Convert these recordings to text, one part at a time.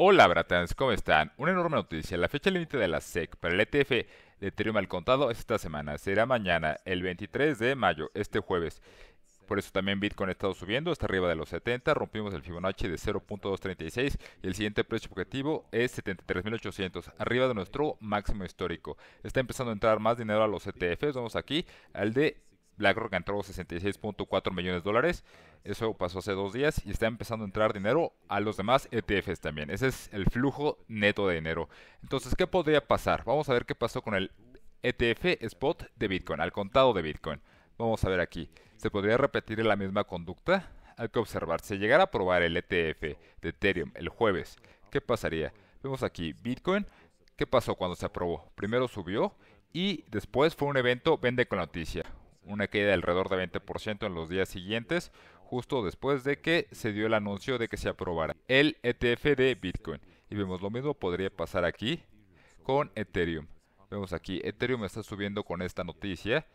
Hola, Bratans, ¿cómo están? Una enorme noticia. La fecha límite de la SEC para el ETF de Ethereum al contado es esta semana. Será mañana, el 23 de mayo, este jueves. Por eso también Bitcoin ha estado subiendo está arriba de los 70. Rompimos el Fibonacci de 0.236 y el siguiente precio objetivo es 73.800, arriba de nuestro máximo histórico. Está empezando a entrar más dinero a los ETFs. Vamos aquí al de BlackRock entró 66.4 millones de dólares. Eso pasó hace dos días y está empezando a entrar dinero a los demás ETFs también. Ese es el flujo neto de dinero. Entonces, ¿qué podría pasar? Vamos a ver qué pasó con el ETF spot de Bitcoin, al contado de Bitcoin. Vamos a ver aquí. ¿Se podría repetir la misma conducta? Hay que observar. Si llegara a aprobar el ETF de Ethereum el jueves, ¿qué pasaría? Vemos aquí Bitcoin. ¿Qué pasó cuando se aprobó? Primero subió y después fue un evento vende con noticias. noticia una caída de alrededor de 20% en los días siguientes, justo después de que se dio el anuncio de que se aprobara el ETF de Bitcoin. Y vemos lo mismo podría pasar aquí con Ethereum. Vemos aquí, Ethereum está subiendo con esta noticia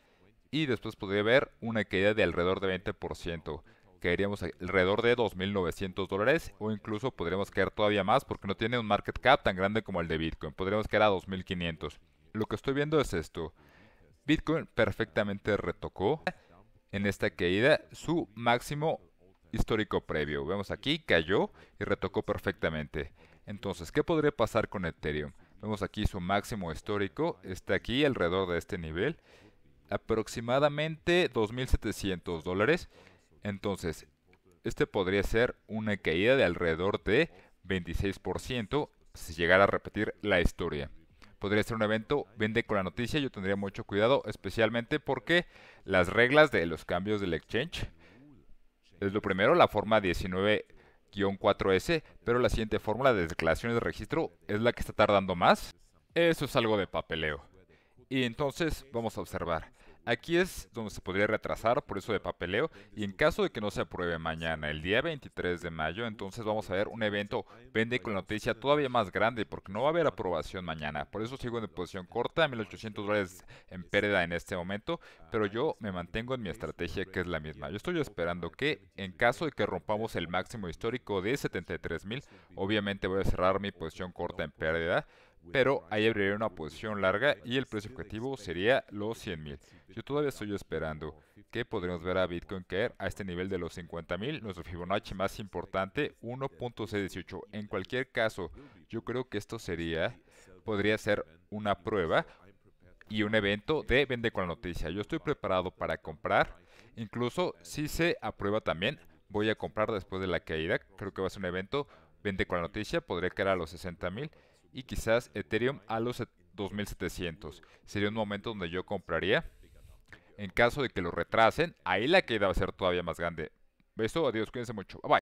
y después podría haber una caída de alrededor de 20%. Caeríamos alrededor de 2.900 dólares o incluso podríamos caer todavía más porque no tiene un market cap tan grande como el de Bitcoin. Podríamos caer a 2.500. Lo que estoy viendo es esto. Bitcoin perfectamente retocó en esta caída su máximo histórico previo. Vemos aquí, cayó y retocó perfectamente. Entonces, ¿qué podría pasar con Ethereum? Vemos aquí su máximo histórico, está aquí alrededor de este nivel, aproximadamente 2.700 dólares. Entonces, este podría ser una caída de alrededor de 26% si llegara a repetir la historia podría ser un evento, vende con la noticia, yo tendría mucho cuidado, especialmente porque las reglas de los cambios del exchange es lo primero, la forma 19-4S, pero la siguiente fórmula de declaraciones de registro es la que está tardando más. Eso es algo de papeleo. Y entonces vamos a observar. Aquí es donde se podría retrasar por eso de papeleo y en caso de que no se apruebe mañana, el día 23 de mayo, entonces vamos a ver un evento vende con noticia todavía más grande porque no va a haber aprobación mañana. Por eso sigo en posición corta, 1800 dólares en pérdida en este momento, pero yo me mantengo en mi estrategia que es la misma. Yo estoy esperando que en caso de que rompamos el máximo histórico de $73,000, obviamente voy a cerrar mi posición corta en pérdida pero ahí abriría una posición larga y el precio objetivo sería los 100.000. Yo todavía estoy esperando que podremos ver a Bitcoin caer a este nivel de los 50.000, nuestro Fibonacci más importante, 1.618. En cualquier caso, yo creo que esto sería, podría ser una prueba y un evento de Vende con la Noticia. Yo estoy preparado para comprar, incluso si se aprueba también, voy a comprar después de la caída, creo que va a ser un evento Vende con la Noticia, podría caer a los 60.000 y quizás Ethereum a los 2700. Sería un momento donde yo compraría. En caso de que lo retrasen, ahí la queda va a ser todavía más grande. Beso, adiós, cuídense mucho. bye.